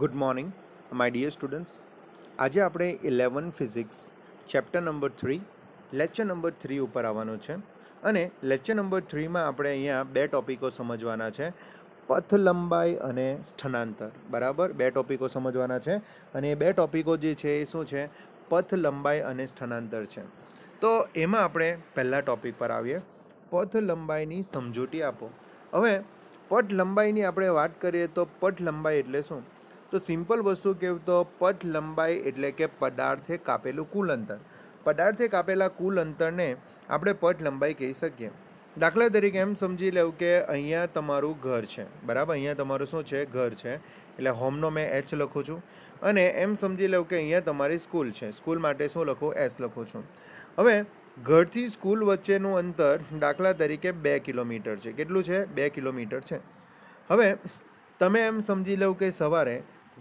good morning my dear students આજે આપણે eleven physics chapter number three lecture number three ઉપર આવવાનો છે અને લેક્ચર નંબર થ્રીમાં આપણે અહીંયા બે ટોપિકો સમજવાના છે પથ લંબાઈ અને સ્થનાંતર બરાબર બે ટોપિકો સમજવાના છે અને એ બે ટૉપિકો જે છે એ શું છે પથ લંબાઈ અને સ્થનાંતર છે તો એમાં આપણે પહેલાં ટોપિક પર આવીએ પથ લંબાઈની સમજૂતી આપો હવે પટ લંબાઈની આપણે વાત કરીએ તો પટ લંબાઈ એટલે શું તો સિમ્પલ વસ્તુ કહેવું તો પટ લંબાઈ એટલે કે પદાર્થે કાપેલું કુલ અંતર પદાર્થે કાપેલા કુલ અંતરને આપણે પટ લંબાઈ કહી શકીએ દાખલા તરીકે એમ સમજી લેવું કે અહીંયા તમારું ઘર છે બરાબર અહીંયા તમારું શું છે ઘર છે એટલે હોમનો મેં એચ લખું છું અને એમ સમજી લેવું કે અહીંયા તમારી સ્કૂલ છે સ્કૂલ માટે શું લખું એસ લખું છું હવે ઘરથી સ્કૂલ વચ્ચેનું અંતર દાખલા તરીકે બે કિલોમીટર છે કેટલું છે બે કિલોમીટર છે હવે તમે એમ સમજી લો કે સવારે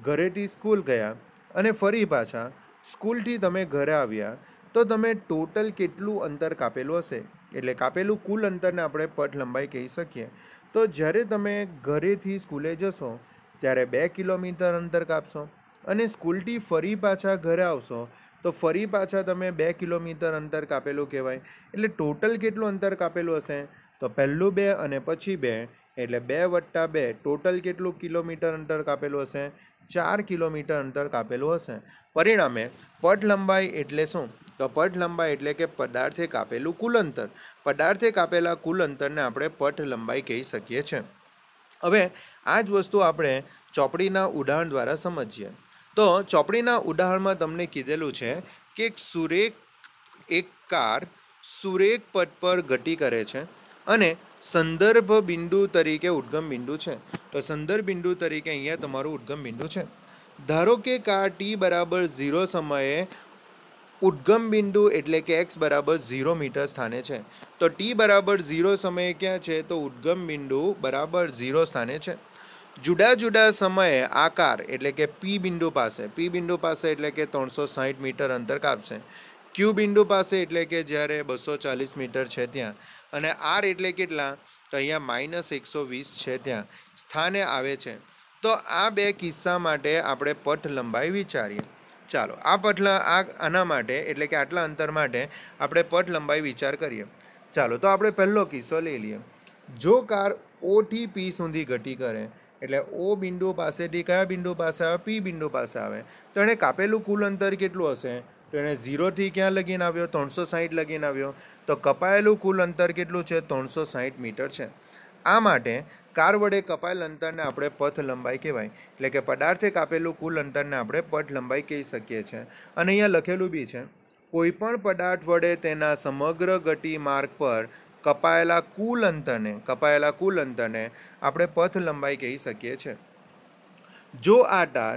ઘરેથી સ્કૂલ ગયા અને ફરી પાછા સ્કૂલથી તમે ઘરે આવ્યા તો તમે ટોટલ કેટલું અંતર કાપેલું હશે એટલે કાપેલું કુલ અંતરને આપણે પટ લંબાઈ કહી શકીએ તો જ્યારે તમે ઘરેથી સ્કૂલે જશો ત્યારે બે કિલોમીટર અંતર કાપશો અને સ્કૂલથી ફરી પાછા ઘરે આવશો તો ફરી પાછા તમે બે કિલોમીટર અંતર કાપેલું કહેવાય એટલે ટોટલ કેટલું અંતર કાપેલું હશે તો પહેલું બે અને પછી બે એટલે બે વટ્ટા બે ટોટલ કેટલું કિલોમીટર અંતર કાપેલું હશે ચાર કિલોમીટર અંતર કાપેલું હશે પરિણામે પટ લંબાઈ એટલે શું તો પટ લંબાઈ એટલે કે પદાર્થે કાપેલું કુલ અંતર પદાર્થે કાપેલા કુલ અંતરને આપણે પટ લંબાઈ કહી શકીએ છીએ હવે આ જ વસ્તુ આપણે ચોપડીના ઉદાહરણ દ્વારા સમજીએ તો ચોપડીના ઉદાહરણમાં તમને કીધેલું છે કે સુરેખ એક કાર સુરેખ પટ પર ગતિ કરે છે અને સંદર્ભ બિંદુ તરીકે ઉદ્ગમ બિંદુ છે તો સંદર્ભ બિંદુ તરીકે અહીંયા તમારું ઉદ્ગમ બિંદુ છે ધારો કે કા ટી બરાબર ઝીરો સમયે ઉદ્ગમ બિંદુ એટલે કે એક્સ બરાબર ઝીરો મીટર સ્થાને છે તો ટી બરાબર ઝીરો સમયે ક્યાં છે તો ઉદ્ગમ બિંદુ બરાબર ઝીરો સ્થાને છે જુદા જુદા સમયે આકાર એટલે કે પી બિંદુ પાસે પી બિંદુ પાસે એટલે કે ત્રણસો સાહીઠ મીટર અંતર કાપશે ક્યુ બિંદુ પાસે એટલે કે જ્યારે બસો ચાલીસ મીટર છે ત્યાં અને આર એટલે કેટલા તો અહીંયા માઇનસ એકસો વીસ છે ત્યાં સ્થાને આવે છે તો આ બે કિસ્સા માટે આપણે પથ લંબાઈ વિચારીએ ચાલો આ પટલા આ આના માટે એટલે કે આટલા અંતર માટે આપણે પટ લંબાઈ વિચાર કરીએ ચાલો તો આપણે પહેલો કિસ્સો લઈ લઈએ જો કાર ઓથી પી સુધી ઘટી કરે એટલે ઓ બિંદુ પાસેથી કયા બિંદુ પાસે આવે પી બિંદુ પાસે આવે તો એણે કાપેલું કુલ અંતર કેટલું હશે તો એણે ઝીરોથી ક્યાં લગીને આવ્યો ત્રણસો સાહીઠ લગીને આવ્યો તો કપાયેલું કુલ અંતર કેટલું છે ત્રણસો સાહીઠ મીટર છે આ માટે કાર વડે કપાયેલ અંતરને આપણે પથ લંબાઈ કહેવાય એટલે કે પદાર્થે કાપેલું કુલ અંતરને આપણે પથ લંબાઈ કહી શકીએ છીએ અને અહીંયા લખેલું બી છે કોઈપણ પદાર્થ વડે તેના સમગ્ર ગતિ માર્ગ પર કપાયેલા કુલ અંતરને કપાયેલા કુલ અંતરને આપણે પથ લંબાઈ કહી શકીએ છીએ જો આ તાર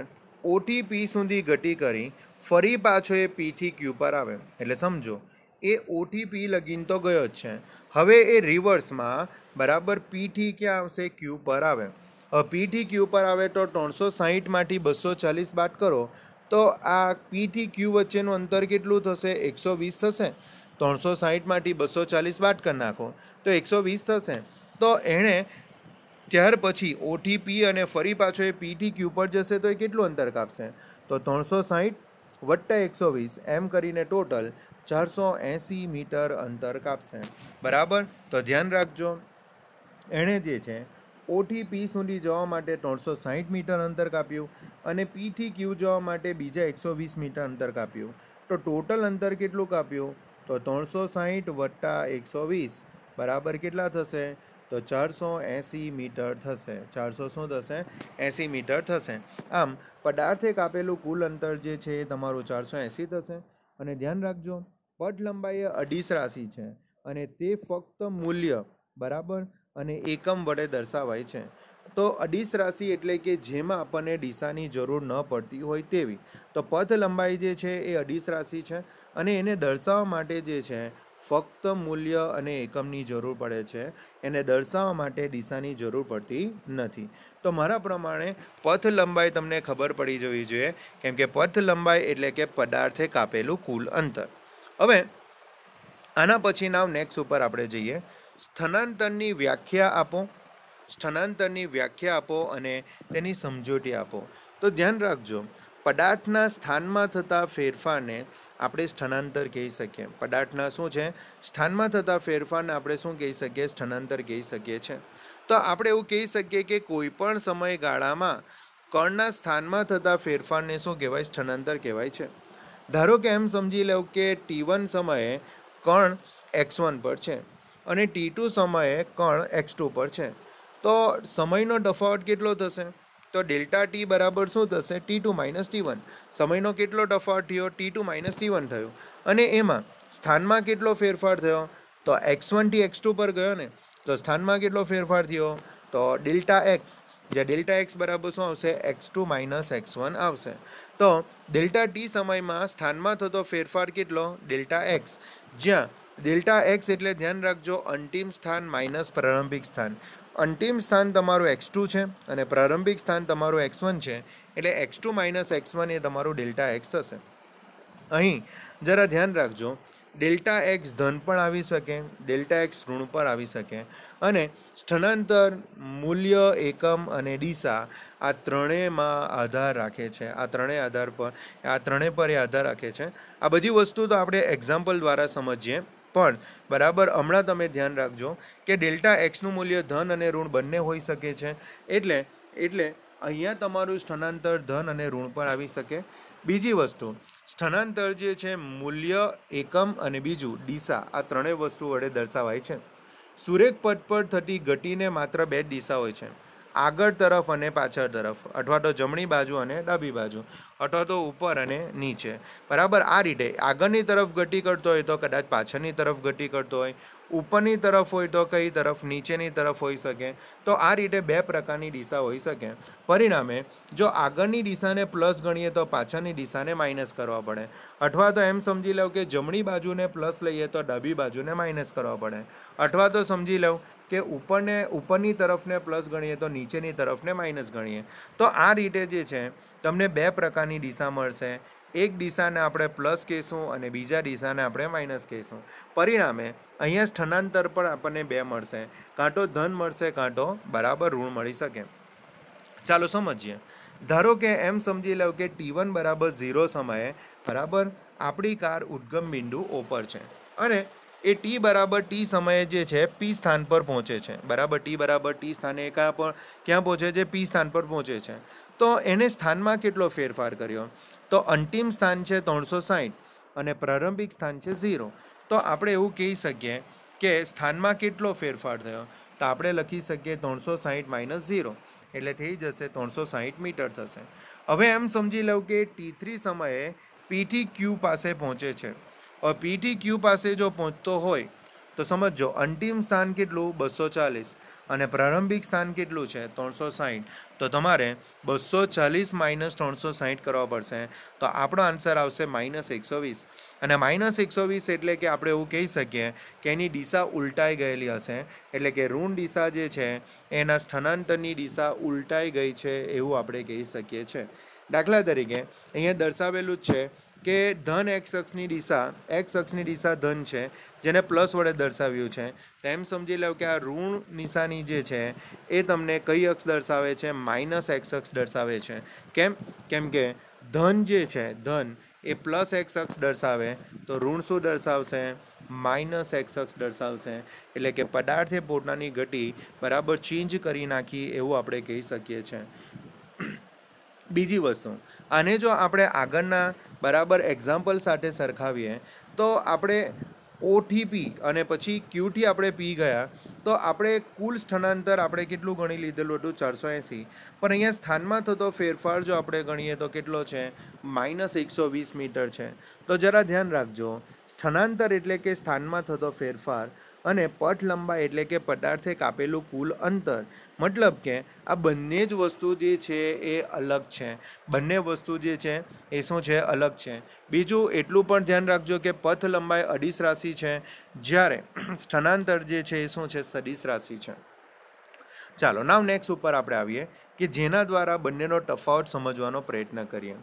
ઓટીપી સુધી ગતિ કરી ફરી પાછો એ પીથી ક્યુ પર આવે એટલે સમજો એ ઓટીપી લગીન તો ગયો જ છે હવે એ રિવર્સમાં બરાબર પીઠી ક્યાં આવશે ક્યુ પર આવે પીટી ક્યુ પર આવે તો ત્રણસો સાહીઠમાંથી બસો ચાલીસ બાદ કરો તો આ પીથી ક્યુ વચ્ચેનું અંતર કેટલું થશે એકસો વીસ થશે ત્રણસો સાહીઠમાંથી બસો ચાલીસ બાટ કરી નાખો તો એકસો વીસ થશે તો એણે ત્યાર પછી ઓટીપી અને ફરી પાછો એ પીટી ક્યુ પર જશે તો એ કેટલું અંતર કાપશે તો ત્રણસો સાહીઠ વટ્ટા એકસો વીસ એમ કરીને ટોટલ ચારસો એંસી મીટર અંતર કાપશે બરાબર તો ધ્યાન રાખજો એણે જે છે ઓથી પી સુધી જવા માટે ત્રણસો સાહીઠ મીટર અંતર કાપ્યું અને પીથી ક્યુ જવા માટે બીજા એકસો વીસ મીટર અંતર કાપ્યું તો ટોટલ અંતર કેટલું કાપ્યું તો ત્રણસો સાહીઠ વટ્ટા એકસો વીસ બરાબર કેટલા થશે તો ચારસો એંસી મીટર થશે ચારસો શું થશે એંસી મીટર થશે આમ પદાર્થે કાપેલું કુલ અંતર જે છે એ તમારું ચારસો એંસી થશે અને ધ્યાન રાખજો પટ લંબાઈ એ અઢીસ રાશિ છે અને તે ફક્ત મૂલ્ય બરાબર અને એકમ વડે દર્શાવાય છે તો અઢીસ રાશિ એટલે કે જેમાં આપણને ડીસાની જરૂર ન પડતી હોય તેવી તો પથ લંબાઈ જે છે એ અઢીસ રાશિ છે અને એને દર્શાવવા માટે જે છે ફક્ત મૂલ્ય અને એકમની જરૂર પડે છે એને દર્શાવવા માટે દિશાની જરૂર પડતી નથી તો મારા પ્રમાણે પથ લંબાઈ તમને ખબર પડી જવી જોઈએ કેમ કે પથ લંબાઈ એટલે કે પદાર્થે કાપેલું કુલ અંતર હવે આના પછી નાવ નેક્સ્ટ ઉપર આપણે જઈએ સ્થાનાંતરની વ્યાખ્યા આપો સ્થાનાંતરની વ્યાખ્યા આપો અને તેની સમજૂતી આપો તો ધ્યાન રાખજો પદાર્થના સ્થાનમાં થતા ફેરફારને આપણે સ્થળાંતર કહી શકીએ પદાર્થના શું છે સ્થાનમાં થતા ફેરફારને આપણે શું કહી શકીએ સ્થળાંતર કહી શકીએ છીએ તો આપણે એવું કહી શકીએ કે કોઈપણ સમયગાળામાં કણના સ્થાનમાં થતા ફેરફારને શું કહેવાય સ્થળાંતર કહેવાય છે ધારો કે એમ સમજી લઉં કે ટી વન સમયે કણ એક્સ વન પર છે અને ટી ટુ સમયે કણ એક્સ ટુ પર છે તો સમયનો તફાવત કેટલો થશે તો ડેલ્ટા ટી બરાબર શું થશે T two minus T one સમયનો કેટલો તફાવત થયો T two minus T one થયો અને એમાં સ્થાનમાં કેટલો ફેરફાર થયો તો એક્સ વનથી એક્સ ટુ પર ગયો ને તો સ્થાનમાં કેટલો ફેરફાર થયો તો ડેલ્ટા એક્સ જે ડેલ્ટા એક્સ બરાબર શું આવશે X two minus X one આવશે તો ડેલ્ટા ટી સમયમાં સ્થાનમાં થતો ફેરફાર કેટલો ડેલ્ટા એક્સ જ્યાં ડેલ્ટા એક્સ એટલે ધ્યાન રાખજો અંતિમ સ્થાન માઇનસ પ્રારંભિક સ્થાન અંતિમ સ્થાન તમારું એક્સ ટુ છે અને પ્રારંભિક સ્થાન તમારું એક્સ વન છે એટલે X two minus X one એ તમારું ડેલ્ટા એક્સ થશે અહીં જરા ધ્યાન રાખજો ડેલ્ટા એક્સ ધન પણ આવી શકે ડેલ્ટા એક્સ ઋણ પણ આવી શકે અને સ્થળાંતર મૂલ્ય એકમ અને દિશા આ ત્રણેયમાં આધાર રાખે છે આ ત્રણેય આધાર પર આ ત્રણેય પર એ આધાર રાખે છે આ બધી વસ્તુ તો આપણે એક્ઝામ્પલ દ્વારા સમજીએ પણ બરાબર હમણાં તમે ધ્યાન રાખજો કે ડેલ્ટા એક્સનું મૂલ્ય ધન અને ઋણ બંને હોઈ શકે છે એટલે એટલે અહીંયા તમારું સ્થળાંતર ધન અને ઋણ પણ આવી શકે બીજી વસ્તુ સ્થળાંતર જે છે મૂલ્ય એકમ અને બીજું દિશા આ ત્રણેય વસ્તુ વડે દર્શાવાય છે સુરેખ પદ પર થતી ઘટીને માત્ર બે દિશા હોય છે આગળ તરફ અને પાછળ તરફ અથવા તો જમણી બાજુ અને ડાબી બાજુ અથવા તો ઉપર અને નીચે બરાબર આ રીતે આગળની તરફ ગતિ કરતો હોય તો કદાચ પાછળની તરફ ગતિ કરતો હોય ઉપરની તરફ હોય તો કઈ તરફ નીચેની તરફ હોઈ શકે તો આ રીતે બે પ્રકારની દિશા હોઈ શકે પરિણામે જો આગળની દિશાને પ્લસ ગણીએ તો પાછળની દિશાને માઇનસ કરવા પડે અથવા તો એમ સમજી લઉં કે જમણી બાજુને પ્લસ લઈએ તો ડાબી બાજુને માઇનસ કરવા પડે અથવા તો સમજી લઉં કે ઉપરને ઉપરની તરફને પ્લસ ગણીએ તો નીચેની તરફને માઇનસ ગણીએ તો આ રીતે જે છે તમને બે પ્રકારની દિશા મળશે એક દિશાને આપણે પ્લસ કહીશું અને બીજા દિશાને આપણે માઇનસ કહીશું પરિણામે અહીંયા સ્થનાંતર પણ આપણને બે મળશે કાં તો ધન મળશે કાં તો બરાબર ઋણ મળી શકે ચાલો સમજીએ ધારો કે એમ સમજી લઉં કે ટી વન બરાબર ઝીરો સમયે બરાબર આપણી કાર ઉદ્ગમ બિંદુ ઓપર છે અને એ ટી બરાબર ટી સમયે જે છે પી સ્થાન પર પહોંચે છે બરાબર ટી બરાબર ટી સ્થાને ક્યાં પણ ક્યાં પહોંચે છે પી સ્થાન પર પહોંચે છે તો એને સ્થાનમાં કેટલો ફેરફાર કર્યો તો અંતિમ સ્થાન છે ત્રણસો સાહીઠ અને પ્રારંભિક સ્થાન છે ઝીરો તો આપણે એવું કહી શકીએ કે સ્થાનમાં કેટલો ફેરફાર થયો તો આપણે લખી શકીએ ત્રણસો સાહીઠ માઇનસ ઝીરો એટલે થઈ જશે ત્રણસો સાહીઠ મીટર થશે હવે એમ સમજી લઉં કે ટી થ્રી સમયે પીથી ક્યુ પાસે પહોંચે છે પીટી ક્યુ પાસે જો પહોંચતો હોય તો સમજો અંતિમ સ્થાન કેટલું બસો ચાલીસ અને પ્રારંભિક સ્થાન કેટલું છે ત્રણસો સાહીઠ તો તમારે બસો ચાલીસ માઇનસ ત્રણસો સાહીઠ કરવા પડશે તો આપણો આન્સર આવશે માઇનસ એકસો વીસ અને માઇનસ એકસો વીસ એટલે કે આપણે એવું કહી શકીએ કે એની દિશા ઉલટાઈ ગયેલી હશે એટલે કે ઋણ દિશા જે છે એના સ્થાનાંતરની દિશા ઉલટાઈ ગઈ છે એવું આપણે કહી શકીએ છીએ દાખલા તરીકે અહીંયા દર્શાવેલું જ છે કે ધન એક્સ અક્ષની દિશા એક્સ અક્ષની દિશા ધન છે જેને પ્લસ વડે દર્શાવ્યું છે તેમ સમજી લો કે આ ઋણ નિશાની જે છે એ તમને કઈ અક્ષ દર્શાવે છે માઇનસ એક્સ અક્ષ દર્શાવે છે કેમ કેમ કે ધન જે છે ધન એ પ્લસ એક્સ અક્ષ દર્શાવે તો ઋણ શું દર્શાવશે માઇનસ એક્સ અક્ષ દર્શાવશે એટલે કે પદાર્થે પોતાની ગતિ બરાબર ચેન્જ કરી નાખી એવું આપણે કહી શકીએ છીએ બીજી વસ્તુ આને જો આપણે આગળના બરાબર એક્ઝામ્પલ સાથે સરખાવીએ તો આપણે ઓટીપી અને પછી ક્યુટી આપણે પી ગયા તો આપણે કુલ સ્થળાંતર આપણે કેટલું ગણી લીધેલું હતું ચારસો એંસી પણ અહીંયા સ્થાનમાં થતો ફેરફાર જો આપણે ગણીએ તો કેટલો છે માઇનસ એકસો વીસ મીટર છે તો જરા ધ્યાન રાખજો સ્થળાંતર એટલે કે સ્થાનમાં થતો ફેરફાર અને પટ લંબાઈ એટલે કે પદાર્થે કાપેલું કુલ અંતર મતલબ કે આ બંને જ વસ્તુ જે છે એ અલગ છે બંને વસ્તુ જે છે એ શું છે અલગ છે બીજું એટલું પણ ધ્યાન રાખજો કે પથ લંબાઈ અડીસ રાશિ છે જ્યારે સ્થનાંતર જે છે એ શું છે સદીશ રાશિ છે ચાલો નાવ નેક્સ્ટ ઉપર આપણે આવીએ કે જેના દ્વારા બંનેનો તફાવત સમજવાનો પ્રયત્ન કરીએ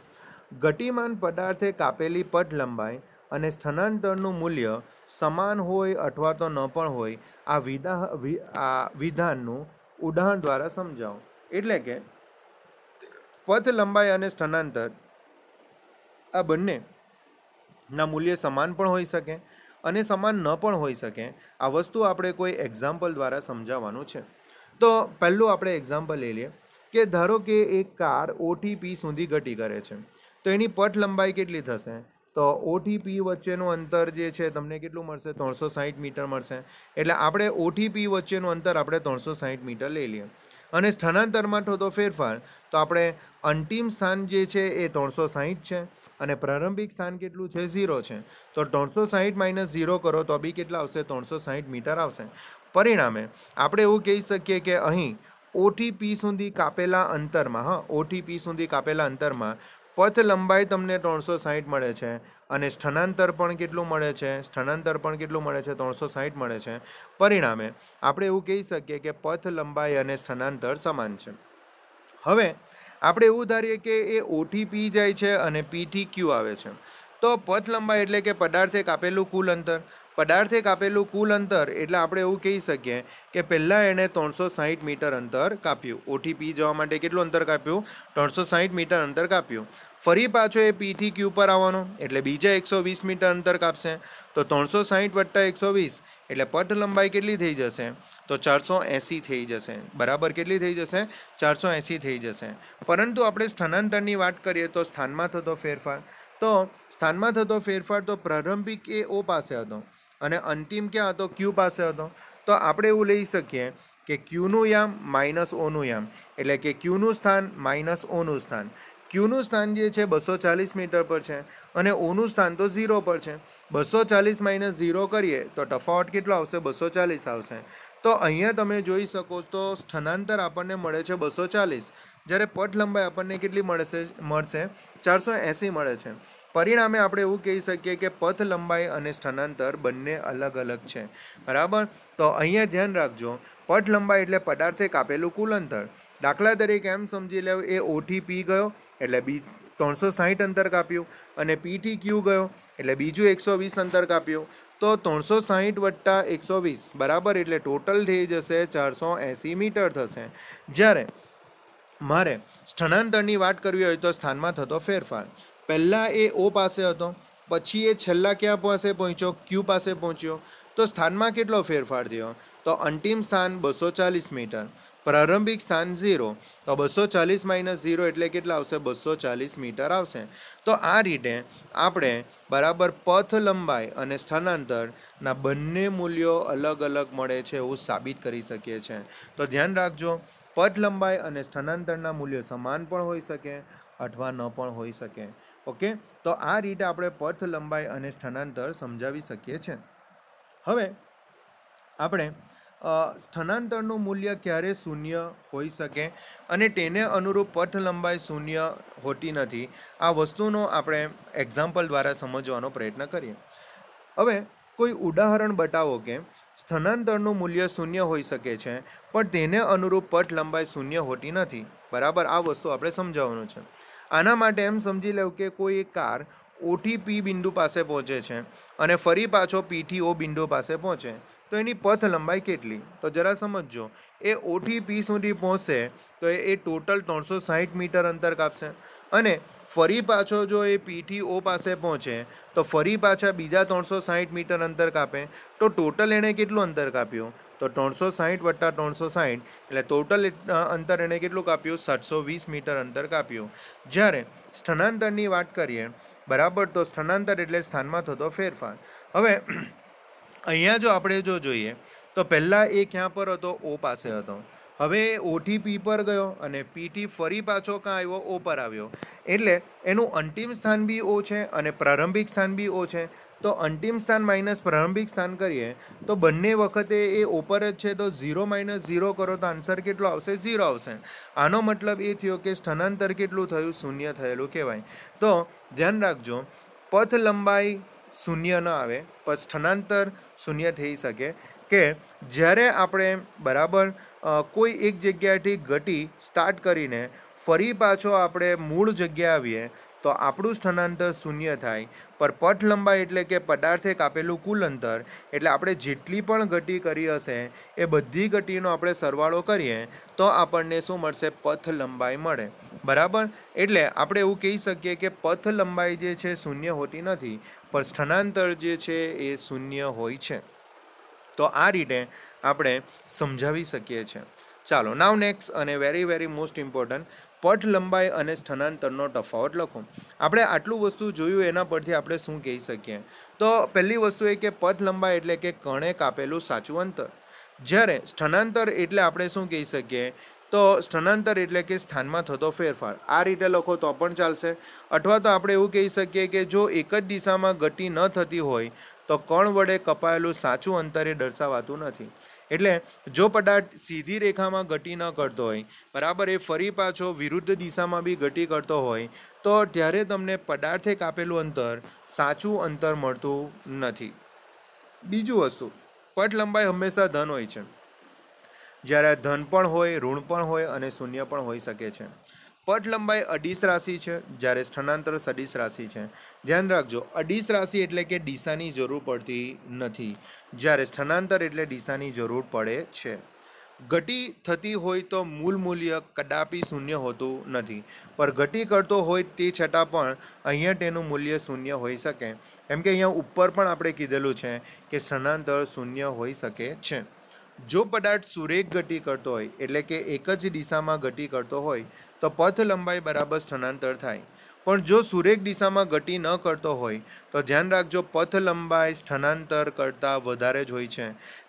ગતિમાન પદાર્થે કાપેલી પટ લંબાઈ અને સ્થનાંતરનું મૂલ્ય સમાન હોય અથવા તો ન પણ હોય આ વિધા આ વિધાનનું ઉદાહરણ દ્વારા સમજાવો એટલે કે પથ લંબાઈ અને સ્થનાંતર આ બંને ના મૂલ્ય સમાન પણ હોઈ શકે અને સમાન ન પણ હોઈ શકે આ વસ્તુ આપણે કોઈ એક્ઝામ્પલ દ્વારા સમજાવવાનું છે તો પહેલું આપણે એક્ઝામ્પલ લઈ લઈએ કે ધારો કે એક કાર ઓટીપી સુધી ઘટી કરે છે તો એની પટ લંબાઈ કેટલી થશે તો ઓટીપી વચ્ચેનું અંતર જે છે તમને કેટલું મળશે ત્રણસો સાહીઠ મીટર મળશે એટલે આપણે ઓટીપી વચ્ચેનું અંતર આપણે ત્રણસો સાહીઠ મીટર લઈ લઈએ અને સ્થાનાંતરમાં થતો ફેરફાર તો આપણે અંતિમ સ્થાન જે છે એ ત્રણસો સાહીઠ છે અને પ્રારંભિક સ્થાન કેટલું છે ઝીરો છે તો ત્રણસો સાહીઠ માઇનસ ઝીરો કરો તો બી કેટલા આવશે ત્રણસો સાહીઠ મીટર આવશે પરિણામે આપણે એવું કહી શકીએ કે અહીં ઓટીપી સુધી કાપેલા અંતરમાં હા ઓટીપી સુધી કાપેલા અંતરમાં પથ લંબાઈ તમને ત્રણસો સાહીઠ મળે છે અને સ્થાનાંતર પણ કેટલું મળે છે સ્થાનાંતર પણ કેટલું મળે છે ત્રણસો સાહીઠ મળે છે પરિણામે આપણે એવું કહી શકીએ કે પથ લંબાઈ અને સ્થાનાંતર સમાન છે હવે આપણે એવું ધારીએ કે એ ઓથી પી જાય છે અને પીથી ક્યુ આવે છે તો પથ લંબાઈ એટલે કે પદાર્થે કાપેલું કુલ અંતર પદાર્થે કાપેલું કુલ અંતર એટલે આપણે એવું કહી શકીએ કે પહેલાં એણે ત્રણસો સાહીઠ મીટર અંતર કાપ્યું ઓઠી પી જવા માટે કેટલું અંતર કાપ્યું ત્રણસો સાહીઠ મીટર અંતર કાપ્યું ફરી પાછો એ પીથી ક્યુ પર આવવાનું એટલે બીજા એકસો વીસ મીટર અંતર કાપશે તો ત્રણસો સાહીઠ વત્તા એકસો વીસ એટલે પથ લંબાઈ કેટલી થઈ જશે તો ચારસો એંસી થઈ જશે બરાબર કેટલી થઈ જશે ચારસો એંસી થઈ જશે પરંતુ આપણે સ્થાનાંતરની વાત કરીએ તો સ્થાનમાં થતો ફેરફાર તો સ્થાનમાં થતો ફેરફાર તો પ્રારંભિક એ ઓ પાસે હતો અને અંતિમ ક્યાં હતો ક્યુ પાસે હતો તો આપણે એવું લઈ શકીએ કે ક્યુનું યામ માઇનસ ઓનું યામ એટલે કે ક્યુનું સ્થાન માઇનસ ઓનું સ્થાન ક્યુનું સ્થાન જે છે બસો ચાલીસ મીટર પર છે અને ઓનું સ્થાન તો ઝીરો પર છે બસો ચાલીસ માઇનસ ઝીરો કરીએ તો તફાવટ કેટલો આવશે બસો ચાલીસ આવશે તો અહીંયા તમે જોઈ શકો તો સ્થાનાંતર આપણને મળે છે બસો ચાલીસ જ્યારે પટ લંબાઈ આપણને કેટલી મળશે મળશે ચારસો એંસી મળે છે પરિણામે આપણે એવું કહી શકીએ કે પથ લંબાઈ અને સ્થાનાંતર બંને અલગ અલગ છે બરાબર તો અહીંયા ધ્યાન રાખજો પટ લંબાઈ એટલે પદાર્થે કાપેલું કુલ અંતર દાખલા તરીકે એમ સમજી લેવું એ ઓથી પી ગયો એટલે બી ત્રણસો સાહીઠ અંતર કાપ્યું અને પીથી ક્યુ ગયો એટલે બીજું એકસો વીસ અંતર કાપ્યું તો ત્રણસો સાહીઠ વત્તા એકસો વીસ બરાબર એટલે ટોટલ થઈ જશે ચારસો એંસી મીટર થશે જ્યારે મારે સ્થળાંતરની વાત કરવી હોય તો સ્થાનમાં થતો ફેરફાર પહેલાં એ ઓ પાસે હતો પછી એ છેલ્લા ક્યાં પાસે પહોંચ્યો ક્યુ પાસે પહોંચ્યો તો સ્થાનમાં કેટલો ફેરફાર થયો તો અંતિમ સ્થાન બસો ચાલીસ મીટર પ્રારંભિક સ્થાન ઝીરો તો બસો ચાલીસ માઇનસ ઝીરો એટલે કેટલા આવશે બસો ચાલીસ મીટર આવશે તો આ રીતે આપણે બરાબર પથ લંબાઈ અને સ્થાનાંતરના બંને મૂલ્યો અલગ અલગ મળે છે એવું સાબિત કરી શકીએ છીએ તો ધ્યાન રાખજો પથ લંબાઈ અને સ્થાનાંતરના મૂલ્યો સમાન પણ હોઈ શકે અથવા ન પણ હોઈ શકે ઓકે તો આ રીતે આપણે પથ લંબાઈ અને સ્થાનાંતર સમજાવી શકીએ છીએ હવે આપણે સ્થાનાંતરનું મૂલ્ય ક્યારે શૂન્ય હોઈ શકે અને તેને અનુરૂપ પથ લંબાઈ શૂન્ય હોતી નથી આ વસ્તુનો આપણે એક્ઝામ્પલ દ્વારા સમજવાનો પ્રયત્ન કરીએ હવે કોઈ ઉદાહરણ બતાવો કે સ્થાનાંતરનું મૂલ્ય શૂન્ય હોઈ શકે છે પણ તેને અનુરૂપ પથ લંબાઈ શૂન્ય હોતી નથી બરાબર આ વસ્તુ આપણે સમજાવવાનું છે આના માટે એમ સમજી લેવું કે કોઈ એક કાર ઓથી પી બિંદુ પાસે પહોંચે છે અને ફરી પાછો પીથી ઓ બિંદુ પાસે પહોંચે તો એની પથ લંબાઈ કેટલી તો જરા સમજજો એ ઓઠી પી સુધી પહોંચશે તો એ ટોટલ ત્રણસો સાહીઠ મીટર અંતર કાપશે અને ફરી પાછો જો એ પીથી ઓ પાસે પહોંચે તો ફરી પાછા બીજા ત્રણસો સાહીઠ મીટર અંતર કાપે તો ટોટલ એણે કેટલું અંતર કાપ્યું તો ત્રણસો સાહીઠ વત્તા ત્રણસો સાહીઠ એટલે ટોટલ અંતર એણે કેટલું કાપ્યું સાતસો વીસ મીટર અંતર કાપ્યું જ્યારે સ્થળાંતરની વાત કરીએ બરાબર તો સ્થળાંતર એટલે સ્થાનમાં થતો ફેરફાર હવે અહીંયા જો આપણે જો જોઈએ તો પહેલાં એ ક્યાં પર હતો ઓ પાસે હતો હવે ઓટીપી પર ગયો અને પીટી ફરી પાછો કાં આવ્યો ઓ પર આવ્યો એટલે એનું અંતિમ સ્થાન બી ઓ છે અને પ્રારંભિક સ્થાન બી ઓ છે તો અંતિમ સ્થાન માઇનસ પ્રારંભિક સ્થાન કરીએ તો બંને વખતે એ ઓપર જ છે તો ઝીરો માઇનસ ઝીરો કરો તો આન્સર કેટલો આવશે ઝીરો આવશે આનો મતલબ એ થયો કે સ્થાનાંતર કેટલું થયું શૂન્ય થયેલું કહેવાય તો ધ્યાન રાખજો પથ લંબાઈ શૂન્ય ન આવે સ્થાનાંતર શૂન્ય થઈ શકે કે જ્યારે આપણે બરાબર કોઈ એક જગ્યાથી ઘટી સ્ટાર્ટ કરીને ફરી પાછો આપણે મૂળ જગ્યાએ આવીએ તો આપણું સ્થાનાંતર શૂન્ય થાય પર પથ લંબાઈ એટલે કે પદાર્થે કાપેલું કુલ અંતર એટલે આપણે જેટલી પણ ગતિ કરી હશે એ બધી ગતિનો આપણે સરવાળો કરીએ તો આપણને શું મળશે પથ લંબાઈ મળે બરાબર એટલે આપણે એવું કહી શકીએ કે પથ લંબાઈ જે છે શૂન્ય હોતી નથી પણ સ્થાનાંતર જે છે એ શૂન્ય હોય છે તો આ રીતે આપણે સમજાવી શકીએ છીએ ચાલો નાવ નેક્સ્ટ અને વેરી વેરી મોસ્ટ ઇમ્પોર્ટન્ટ પટ લંબાઈ અને સ્થાનાંતરનો તફાવત લખો આપણે આટલું વસ્તુ જોયું એના પરથી આપણે શું કહી શકીએ તો પહેલી વસ્તુ એ કે પટ લંબાઈ એટલે કે કણે કાપેલું સાચું અંતર જ્યારે સ્થાનાંતર એટલે આપણે શું કહી શકીએ તો સ્થળાંતર એટલે કે સ્થાનમાં થતો ફેરફાર આ રીતે લખો તો પણ ચાલશે અથવા તો આપણે એવું કહી શકીએ કે જો એક જ દિશામાં ગતિ ન થતી હોય તો કણ વડે કપાયેલું સાચું અંતર એ દર્શાવાતું નથી એટલે જો પદાર્થ સીધી રેખામાં ગતિ ન કરતો હોય બરાબર એ ફરી પાછો વિરુદ્ધ દિશામાં બી ગતિ કરતો હોય તો ત્યારે તમને પદાર્થે કાપેલું અંતર સાચું અંતર મળતું નથી બીજું વસ્તુ પટ લંબાઈ હંમેશા ધન હોય છે જ્યારે ધન પણ હોય ઋણ પણ હોય અને શૂન્ય પણ હોઈ શકે છે પટ લંબાઈ અડીસ રાશિ છે જ્યારે સ્થળાંતર સડીસ રાશિ છે ધ્યાન રાખજો અડીસ રાશિ એટલે કે ડીસાની જરૂર પડતી નથી જ્યારે સ્થળાંતર એટલે ડીસાની જરૂર પડે છે ઘટી થતી હોય તો મૂળ મૂલ્ય કદાપી શૂન્ય હોતું નથી પણ ઘટી કરતો હોય તે છતાં પણ અહીંયા તેનું મૂલ્ય શૂન્ય હોઈ શકે કેમ કે અહીંયા ઉપર પણ આપણે કીધેલું છે કે સ્થળાંતર શૂન્ય હોઈ શકે છે જો પદાર્થ સુરેખ ગતિ કરતો હોય એટલે કે એક જ દિશામાં ગતિ કરતો હોય તો પથ લંબાઈ બરાબર સ્થળાંતર થાય પણ જો સુરેખ દિશામાં ગતિ ન કરતો હોય તો ધ્યાન રાખજો પથ લંબાઈ સ્થાનાંતર કરતાં વધારે જ હોય છે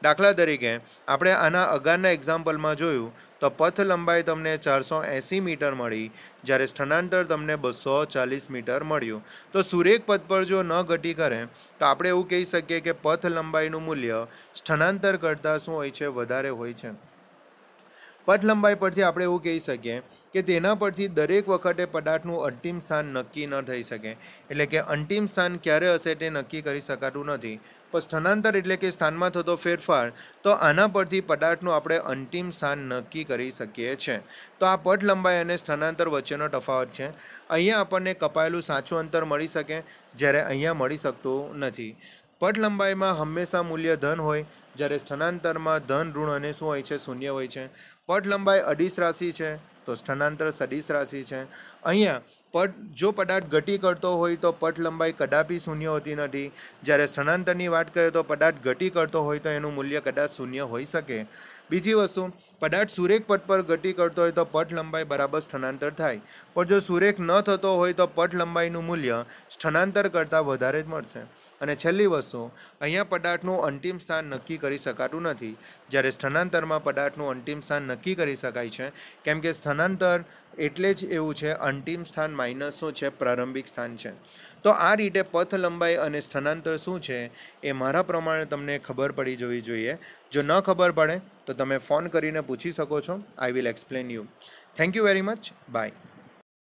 દાખલા તરીકે આપણે આના અગારના એક્ઝામ્પલમાં જોયું તો પથ લંબાઈ તમને ચારસો એંસી મીટર મળી જ્યારે સ્થળાંતર તમને બસો ચાલીસ મીટર મળ્યું તો સુરેખ પથ પર જો ન ગતિ કરે તો આપણે એવું કહી શકીએ કે પથ લંબાઈનું મૂલ્ય સ્થળાંતર કરતાં શું હોય છે વધારે હોય છે પથ લંબાઈ પરથી આપણે એવું કહી શકીએ કે તેના પરથી દરેક વખતે પદાર્થનું અંતિમ સ્થાન નક્કી ન થઈ શકે એટલે કે અંતિમ સ્થાન ક્યારે હશે તે નક્કી કરી શકાતું નથી પણ સ્થળાંતર એટલે કે સ્થાનમાં થતો ફેરફાર તો આના પરથી પદાર્થનું આપણે અંતિમ સ્થાન નક્કી કરી શકીએ છીએ તો આ પથ લંબાઈ અને સ્થળાંતર વચ્ચેનો તફાવત છે અહીંયા આપણને કપાયેલું સાચું અંતર મળી શકે જ્યારે અહીંયા મળી શકતું નથી પટ લંબાઈમાં હંમેશા મૂલ્ય ધન હોય જ્યારે સ્થાનાંતરમાં ધન ઋણ અને શું હોય છે શૂન્ય હોય છે પટ લંબાઈ અઢીસ રાશિ છે તો સ્થાનાંતર સદીશ રાશિ છે અહીંયા પટ જો પદાર્થ ઘટી કરતો હોય તો પટ લંબાઈ કદાપી શૂન્ય હોતી નથી જ્યારે સ્થળાંતરની વાત કરીએ તો પદાર્થ ઘટી કરતો હોય તો એનું મૂલ્ય કદાચ શૂન્ય હોઈ શકે બીજી વસ્તુ પદાર્થ સુરેખ પટ પર ગતિ કરતો હોય તો પટ લંબાઈ બરાબર સ્થળાંતર થાય પણ જો સુરેખ ન થતો હોય તો પટ લંબાઈનું મૂલ્ય સ્થળાંતર કરતાં વધારે જ મળશે અને છેલ્લી વસ્તુ અહીંયા પદાર્થનું અંતિમ સ્થાન નક્કી કરી શકાતું નથી જ્યારે સ્થળાંતરમાં પદાર્થનું અંતિમ સ્થાન નક્કી કરી શકાય છે કેમ કે સ્થળાંતર એટલે જ એવું છે અંતિમ સ્થાન માઇનસ શું છે પ્રારંભિક સ્થાન છે તો આ રીતે પથ લંબાઈ અને સ્થાનાંતર શું છે એ મારા પ્રમાણે તમને ખબર પડી જવી જોઈએ જો ન ખબર પડે તો તમે ફોન કરીને પૂછી શકો છો I will explain you thank you very much by